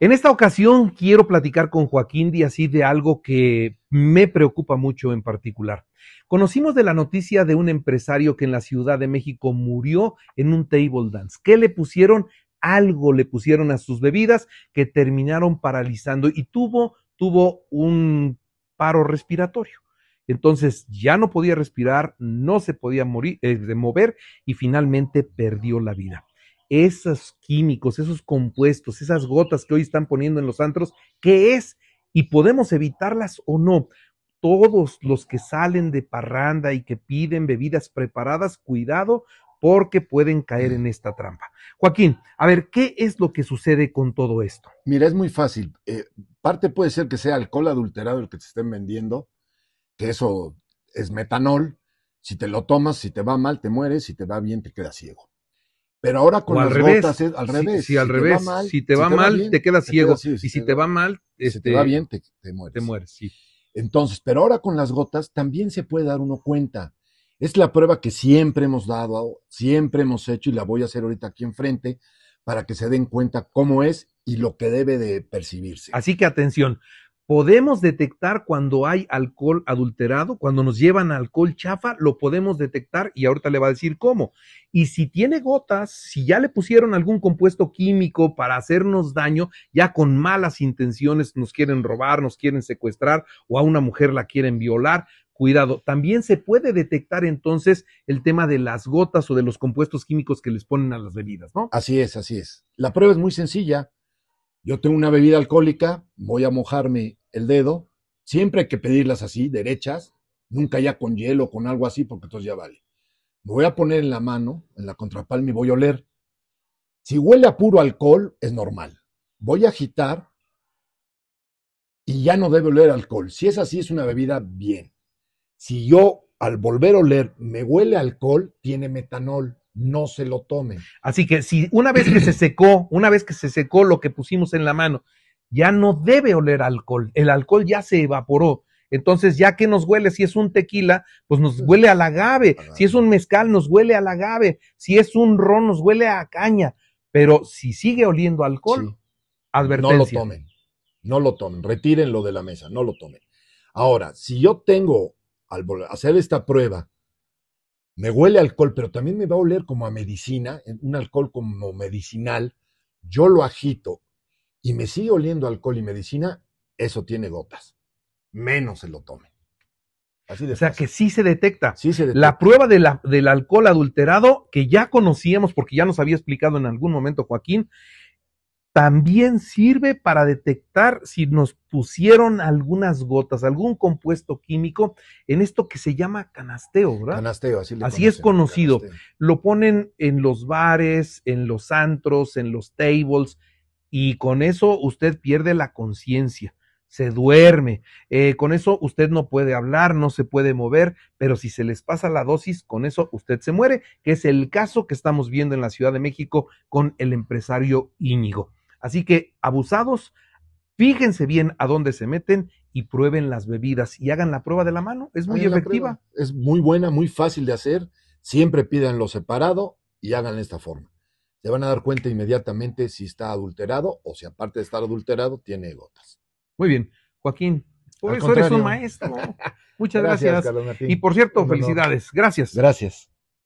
En esta ocasión quiero platicar con Joaquín Díaz de algo que me preocupa mucho en particular. Conocimos de la noticia de un empresario que en la Ciudad de México murió en un table dance. ¿Qué le pusieron? Algo le pusieron a sus bebidas que terminaron paralizando y tuvo, tuvo un paro respiratorio. Entonces ya no podía respirar, no se podía eh, mover y finalmente perdió la vida esos químicos, esos compuestos, esas gotas que hoy están poniendo en los antros, ¿qué es? Y podemos evitarlas o no. Todos los que salen de parranda y que piden bebidas preparadas, cuidado, porque pueden caer en esta trampa. Joaquín, a ver, ¿qué es lo que sucede con todo esto? Mira, es muy fácil. Eh, parte puede ser que sea alcohol adulterado el que te estén vendiendo, que eso es metanol. Si te lo tomas, si te va mal, te mueres, si te va bien, te quedas ciego. Pero ahora con las gotas al revés. Si, te va mal, te quedas ciego. Queda ciego y si te, va, mal, te este, va bien, te, mueres. Te Entonces, pero ahora con las gotas también se puede dar uno cuenta. Es la prueba que siempre hemos dado, siempre hemos hecho y la voy a hacer ahorita aquí enfrente para que se den cuenta cómo es y lo que debe de percibirse. Así que atención, Podemos detectar cuando hay alcohol adulterado, cuando nos llevan alcohol chafa, lo podemos detectar y ahorita le va a decir cómo. Y si tiene gotas, si ya le pusieron algún compuesto químico para hacernos daño, ya con malas intenciones nos quieren robar, nos quieren secuestrar o a una mujer la quieren violar, cuidado. También se puede detectar entonces el tema de las gotas o de los compuestos químicos que les ponen a las bebidas, ¿no? Así es, así es. La prueba es muy sencilla yo tengo una bebida alcohólica, voy a mojarme el dedo, siempre hay que pedirlas así, derechas, nunca ya con hielo, con algo así, porque entonces ya vale. Me voy a poner en la mano, en la contrapalma y voy a oler. Si huele a puro alcohol, es normal. Voy a agitar y ya no debe oler alcohol. Si es así, es una bebida bien. Si yo al volver a oler me huele alcohol, tiene metanol no se lo tomen. Así que si una vez que se secó, una vez que se secó lo que pusimos en la mano, ya no debe oler alcohol, el alcohol ya se evaporó. Entonces, ya que nos huele, si es un tequila, pues nos huele al agave, si es un mezcal, nos huele al agave, si es un ron, nos huele a caña, pero si sigue oliendo alcohol, advertencia. No lo tomen, no lo tomen, retírenlo de la mesa, no lo tomen. Ahora, si yo tengo, al hacer esta prueba, me huele alcohol, pero también me va a oler como a medicina, un alcohol como medicinal, yo lo agito y me sigue oliendo alcohol y medicina, eso tiene gotas. Menos se lo tome. Así de o sea que sí se detecta. Sí se detecta. La prueba de la, del alcohol adulterado, que ya conocíamos porque ya nos había explicado en algún momento Joaquín, también sirve para detectar si nos pusieron algunas gotas, algún compuesto químico en esto que se llama canasteo, ¿verdad? Canasteo, así, es conocido. Lo ponen en los bares, en los antros, en los tables, y con eso usted pierde la conciencia, se duerme. Eh, con eso usted no puede hablar, no se puede mover, pero si se les pasa la dosis, con eso usted se muere, que es el caso que estamos viendo en la Ciudad de México con el empresario Íñigo. Así que, abusados, fíjense bien a dónde se meten y prueben las bebidas y hagan la prueba de la mano. Es muy efectiva. Es muy buena, muy fácil de hacer. Siempre pídanlo separado y hagan de esta forma. Se van a dar cuenta inmediatamente si está adulterado o si aparte de estar adulterado tiene gotas. Muy bien, Joaquín. Por eso eres un maestro. Muchas gracias. Y por cierto, felicidades. Gracias. Gracias.